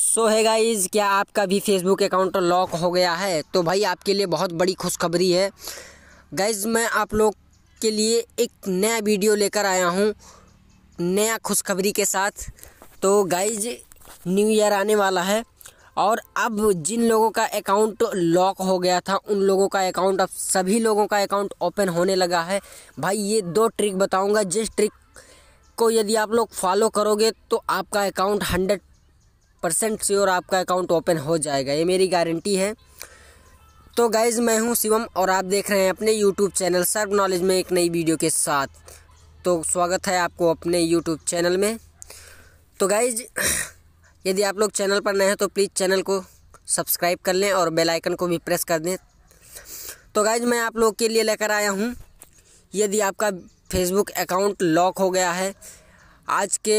सो है गाइज क्या आपका भी फेसबुक अकाउंट लॉक हो गया है तो भाई आपके लिए बहुत बड़ी खुशखबरी है गाइज मैं आप लोग के लिए एक नया वीडियो लेकर आया हूँ नया खुशखबरी के साथ तो गाइज न्यू ईयर आने वाला है और अब जिन लोगों का अकाउंट लॉक हो गया था उन लोगों का अकाउंट अब सभी लोगों का अकाउंट ओपन होने लगा है भाई ये दो ट्रिक बताऊंगा जिस ट्रिक को यदि आप लोग फॉलो करोगे तो आपका अकाउंट हंड्रेड परसेंट श्योर आपका अकाउंट ओपन हो जाएगा ये मेरी गारंटी है तो गाइज़ मैं हूँ शिवम और आप देख रहे हैं अपने यूट्यूब चैनल सर्व नॉलेज में एक नई वीडियो के साथ तो स्वागत है आपको अपने यूट्यूब चैनल में तो गाइज यदि आप लोग चैनल पर नए हैं तो प्लीज़ चैनल को सब्सक्राइब कर लें और बेल आइकन को भी प्रेस कर दें तो गाइज मैं आप लोग के लिए लेकर आया हूँ यदि आपका फेसबुक अकाउंट लॉक हो गया है आज के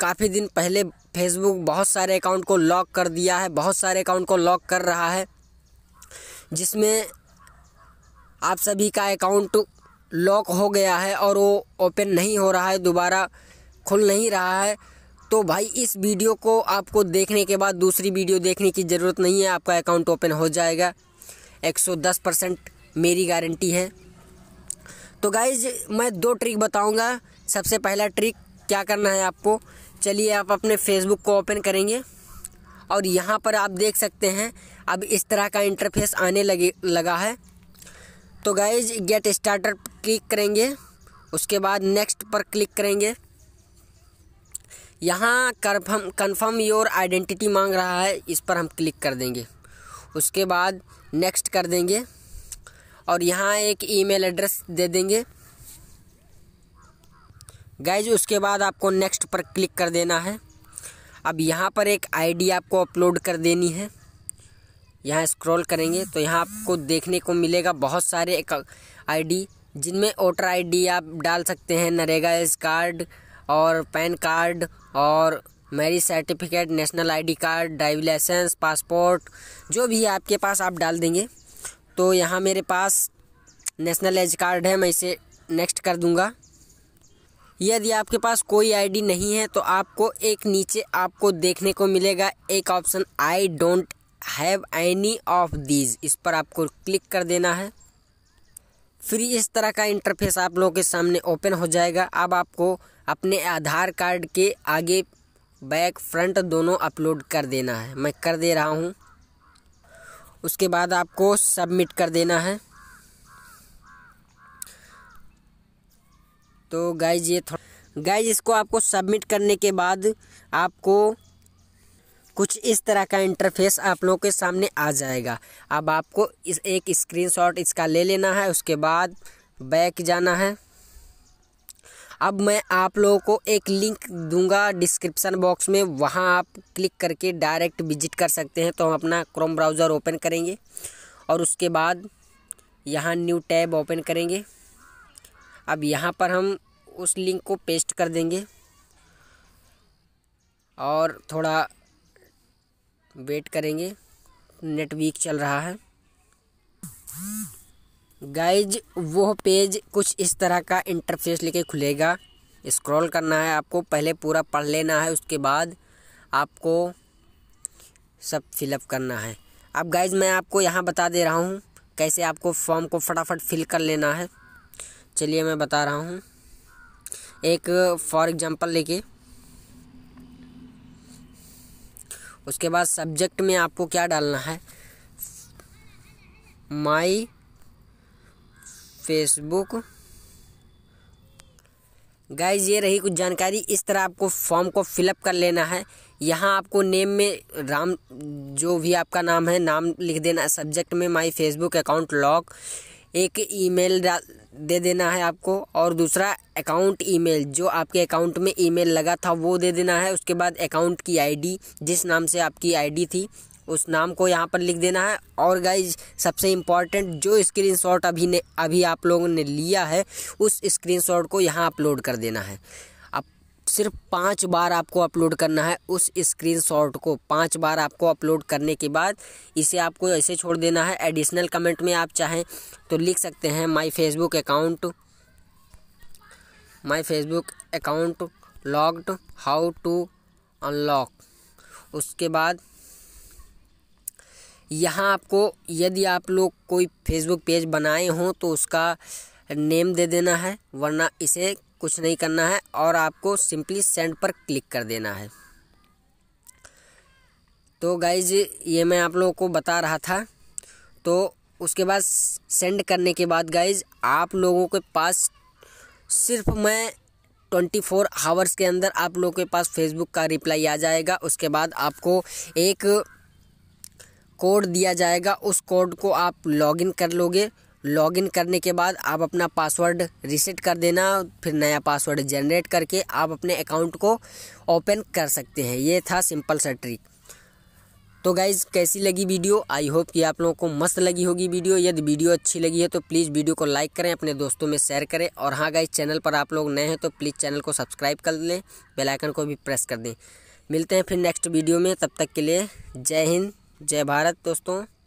काफ़ी दिन पहले फेसबुक बहुत सारे अकाउंट को लॉक कर दिया है बहुत सारे अकाउंट को लॉक कर रहा है जिसमें आप सभी का अकाउंट लॉक हो गया है और वो ओपन नहीं हो रहा है दोबारा खुल नहीं रहा है तो भाई इस वीडियो को आपको देखने के बाद दूसरी वीडियो देखने की ज़रूरत नहीं है आपका अकाउंट ओपन हो जाएगा 110 परसेंट मेरी गारंटी है तो गाइज मैं दो ट्रिक बताऊंगा सबसे पहला ट्रिक क्या करना है आपको चलिए आप अपने फेसबुक को ओपन करेंगे और यहाँ पर आप देख सकते हैं अब इस तरह का इंटरफेस आने लगे लगा है तो गाइज गेट स्टार्टर क्लिक करेंगे उसके बाद नेक्स्ट पर क्लिक करेंगे यहाँ कन्फर्म कन्फर्म योर आइडेंटिटी मांग रहा है इस पर हम क्लिक कर देंगे उसके बाद नेक्स्ट कर देंगे और यहाँ एक ईमेल एड्रेस दे देंगे गाइज उसके बाद आपको नेक्स्ट पर क्लिक कर देना है अब यहाँ पर एक आईडी आपको अपलोड कर देनी है यहाँ स्क्रॉल करेंगे तो यहाँ आपको देखने को मिलेगा बहुत सारे एक आईडी जिनमें वोटर आईडी आप डाल सकते हैं नरेगा कार्ड और पैन कार्ड और marriage certificate national ID card driving licence passport जो भी आपके पास आप डाल देंगे तो यहाँ मेरे पास नेशनल एज कार्ड है मैं इसे नेक्स्ट कर दूँगा यदि आपके पास कोई आईडी नहीं है तो आपको एक नीचे आपको देखने को मिलेगा एक option I don't have any of these इस पर आपको क्लिक कर देना है फिर इस तरह का इंटरफेस आप लोगों के सामने ओपन हो जाएगा अब आपको अपने आधार कार्ड के आगे बैक फ्रंट दोनों अपलोड कर देना है मैं कर दे रहा हूँ उसके बाद आपको सबमिट कर देना है तो गाइज ये गाइज इसको आपको सबमिट करने के बाद आपको कुछ इस तरह का इंटरफेस आप लोगों के सामने आ जाएगा अब आपको इस एक स्क्रीनशॉट इसका ले लेना है उसके बाद बैक जाना है अब मैं आप लोगों को एक लिंक दूंगा डिस्क्रिप्शन बॉक्स में वहाँ आप क्लिक करके डायरेक्ट विजिट कर सकते हैं तो हम अपना क्रोम ब्राउज़र ओपन करेंगे और उसके बाद यहाँ न्यू टैब ओपन करेंगे अब यहाँ पर हम उस लिंक को पेस्ट कर देंगे और थोड़ा वेट करेंगे नेट वीक चल रहा है गाइज वो पेज कुछ इस तरह का इंटरफेस लेके खुलेगा स्क्रॉल करना है आपको पहले पूरा पढ़ लेना है उसके बाद आपको सब फिलअप करना है अब गाइज मैं आपको यहाँ बता दे रहा हूँ कैसे आपको फॉर्म को फटाफट फिल कर लेना है चलिए मैं बता रहा हूँ एक फॉर एग्जांपल लेके उसके बाद सब्जेक्ट में आपको क्या डालना है माई फेसबुक गाइज ये रही कुछ जानकारी इस तरह आपको फॉर्म को फिलअप कर लेना है यहाँ आपको नेम में राम जो भी आपका नाम है नाम लिख देना सब्जेक्ट में माई फेसबुक अकाउंट लॉक एक ईमेल दे देना है आपको और दूसरा अकाउंट ईमेल जो आपके अकाउंट में ईमेल लगा था वो दे देना है उसके बाद अकाउंट की आईडी जिस नाम से आपकी आईडी थी उस नाम को यहाँ पर लिख देना है और गाइज सबसे इम्पॉर्टेंट जो स्क्रीनशॉट अभी ने अभी आप लोगों ने लिया है उस स्क्रीनशॉट को यहाँ अपलोड कर देना है सिर्फ पाँच बार आपको अपलोड करना है उस स्क्रीनशॉट को पाँच बार आपको अपलोड करने के बाद इसे आपको ऐसे छोड़ देना है एडिशनल कमेंट में आप चाहें तो लिख सकते हैं my Facebook account my Facebook account locked how to unlock उसके बाद यहाँ आपको यदि आप लोग कोई फेसबुक पेज बनाए हों तो उसका नेम दे देना है वरना इसे कुछ नहीं करना है और आपको सिंपली सेंड पर क्लिक कर देना है तो गाइज ये मैं आप लोगों को बता रहा था तो उसके बाद सेंड करने के बाद गाइज आप लोगों के पास सिर्फ मैं ट्वेंटी फोर हावर्स के अंदर आप लोगों के पास फेसबुक का रिप्लाई आ जाएगा उसके बाद आपको एक कोड दिया जाएगा उस कोड को आप लॉगिन कर लोगे लॉगिन करने के बाद आप अपना पासवर्ड रिसेट कर देना फिर नया पासवर्ड जनरेट करके आप अपने अकाउंट को ओपन कर सकते हैं ये था सिंपल सा ट्रिक तो गाइज़ कैसी लगी वीडियो आई होप कि आप लोगों को मस्त लगी होगी वीडियो यदि वीडियो अच्छी लगी है तो प्लीज़ वीडियो को लाइक करें अपने दोस्तों में शेयर करें और हाँ गाइज चैनल पर आप लोग नए हैं तो प्लीज़ चैनल को सब्सक्राइब कर लें बेलाइकन को भी प्रेस कर दें मिलते हैं फिर नेक्स्ट वीडियो में तब तक के लिए जय हिंद जय भारत दोस्तों